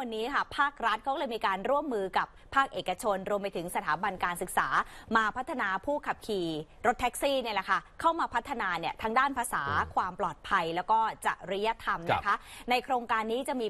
วันนี้ค่ะ ภาครัฐเขาเลยมีการร่วมมือกับภาคเอกชน รวมไปถึงสถาบันการศึกษามาพัฒนาผู้ขับขี่รถแท็กซี่เนี่ยแหละค่ะ เข้ามาพัฒนาเนี่ยทางด้านภาษาความปลอดภัยแล้วก็จริยธรรมนะคะ ในโครงการนี้จะมี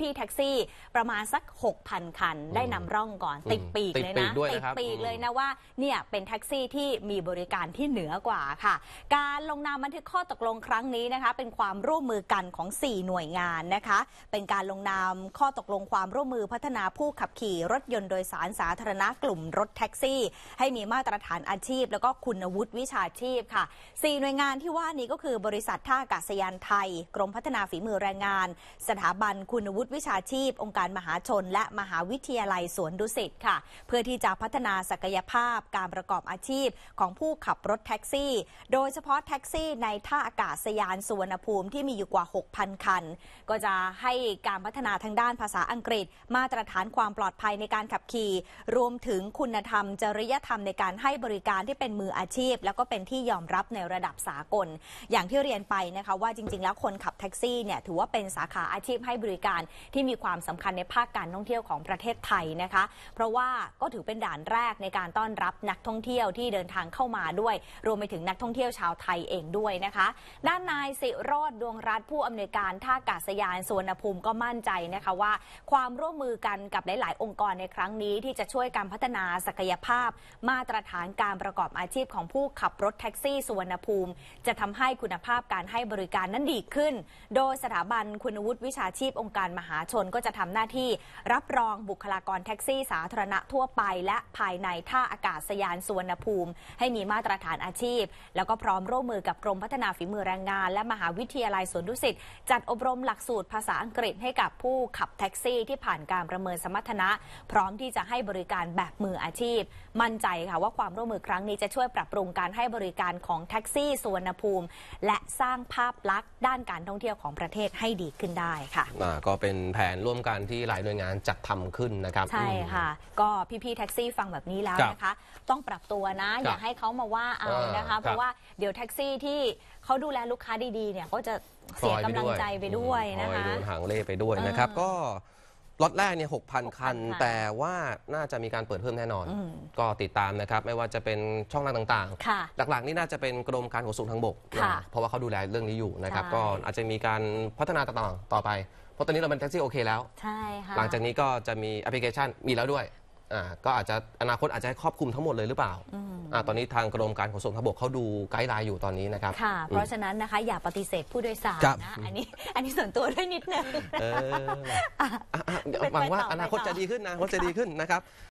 พี่ๆแท็กซี่ประมาณสัก 6,000 คัน ได้นำร่องก่อนติดปีกเลยนะติดปีกเลยนะว่าเนี่ยเป็นแท็กซี่ที่มีบริการที่เหนือกว่าค่ะ การลงนามบันทึกข้อตกลงครั้งนี้นะคะเป็นความร่วมมือกันของ 4 หน่วยงานนะคะ เป็นการลงนามข้อตกลงความร่วมมือพัฒนาผู้ขับขี่รถยนต์โดยสารสาธารณะกลุ่มรถแท็กซี่ ให้มีมาตรฐานอาชีพแล้วก็คุณวุฒิวิชาชีพค่ะสี่หน่วยงานที่ว่านี้ก็คือบริษัทท่าอากาศยานไทย กรมพัฒนาฝีมือแรงงาน สถาบันคุณวุฒิวิชาชีพ องค์การมหาชนและมหาวิทยาลัยสวนดุสิตค่ะ เพื่อที่จะพัฒนาศักยภาพ การประกอบอาชีพของผู้ขับรถแท็กซี่ โดยเฉพาะแท็กซี่ในท่าอากาศยานสุวรรณภูมิที่มีอยู่กว่า 6,000 คัน ก็จะให้การพัฒนาทางด้านภาษาาอังกฤษมาตรฐานความปลอดภัยในการขับขี่ รวมถึงคุณธรรมจริยธรรมในการให้บริการที่เป็นมืออาชีพ แล้วก็เป็นที่ยอมรับในระดับสากล อย่างที่เรียนไปนะคะว่าจริงๆ แล้วคนขับแท็กซี่เนี่ยถือว่าเป็นสาขาอาชีพให้บริการ ที่มีความสำคัญในภาคการท่องเที่ยวของประเทศไทยนะคะ เพราะว่าก็ถือเป็นด่านแรกในการต้อนรับนักท่องเที่ยวที่เดินทางเข้ามาด้วย รวมไปถึงนักท่องเที่ยวชาวไทยเองด้วยนะคะ ด้านนายสิโรดดวงรั์ผู้อำนวยการท่าอากาศยานสวนภูมิก็มั่นใจนะคะว่าความร่วมมือกันกับหลาย ๆ องค์กรในครั้งนี้ ที่จะช่วยการพัฒนาศักยภาพ มาตรฐานการประกอบอาชีพของผู้ขับรถแท็กซี่สุวรรณภูมิ จะทำให้คุณภาพการให้บริการนั้นดีขึ้น โดยสถาบันคุณวุฒิวิชาชีพองค์การมหาชนก็จะทำหน้าที่รับรองบุคลากรแท็กซี่สาธารณะทั่วไป และภายในท่าอากาศยานสุวรรณภูมิ ให้มีมาตรฐานอาชีพ แล้วก็พร้อมร่วมมือกับกรมพัฒนาฝีมือแรงงาน และมหาวิทยาลัยสวนดุสิตจัดอบรมหลักสูตรภาษาอังกฤษให้กับผู้ขับแท็กซี่ที่ผ่านการประเมินสมรรถนะ พร้อมที่จะให้บริการแบบมืออาชีพมั่นใจค่ะว่าความร่วมมือครั้งนี้จะช่วยปรับปรุงการให้บริการของแท็กซี่สุวรรณภูมิ และสร้างภาพลักษณ์ด้านการท่องเที่ยวของประเทศให้ดีขึ้นได้ค่ะก็เป็นแผนร่วมกันที่หลายหน่วยงานจัดทำขึ้นนะครับใช่ค่ะ ก็พี่ๆแท็กซี่ฟังแบบนี้แล้วนะคะต้องปรับตัวนะ อย่าให้เขามาว่าเอานะคะเพราะว่าเดี๋ยวแท็กซี่ที่เขาดูแลลูกค้าดีๆ เนี่ยก็จะเสียกำลังใจไปด้วยนะคะหางเล่ไปด้วยนะครับก็ล็อตแรกเนี่ย 6,000 คัน แต่ว่าน่าจะมีการเปิดเพิ่มแน่นอนอก็ติดตามนะครับ ไม่ว่าจะเป็นช่องทางต่างๆ หลักๆ นี่น่าจะเป็นกรมการขนส่งทางบก เพราะว่าเขาดูแลเรื่องนี้อยู่นะครับ ก็อาจจะมีการพัฒนาต่างๆต่อไป เพราะตอนนี้เราเป็นแท็กซี่โอเคแล้วใช่ค่ะหลังจากนี้ก็จะมีแอปพลิเคชันมีแล้วด้วยก็อาจจะ อนาคตอาจจะให้ครอบคลุมทั้งหมดเลยหรือเปล่าอตอนนี้ทางกรมการขนส่งทางบกเขาดูไกด์ไลน์อยู่ตอนนี้นะครับค่ะเพราะฉะนั้นนะคะอย่าปฏิเสธผู้โดยสารนะ อันนี้ อันนี้ส่วนตัวด้วยนิดนึง่หวังว่าอนาคตจะดีขึ้นนะว่าจะดีขึ้นนะครับ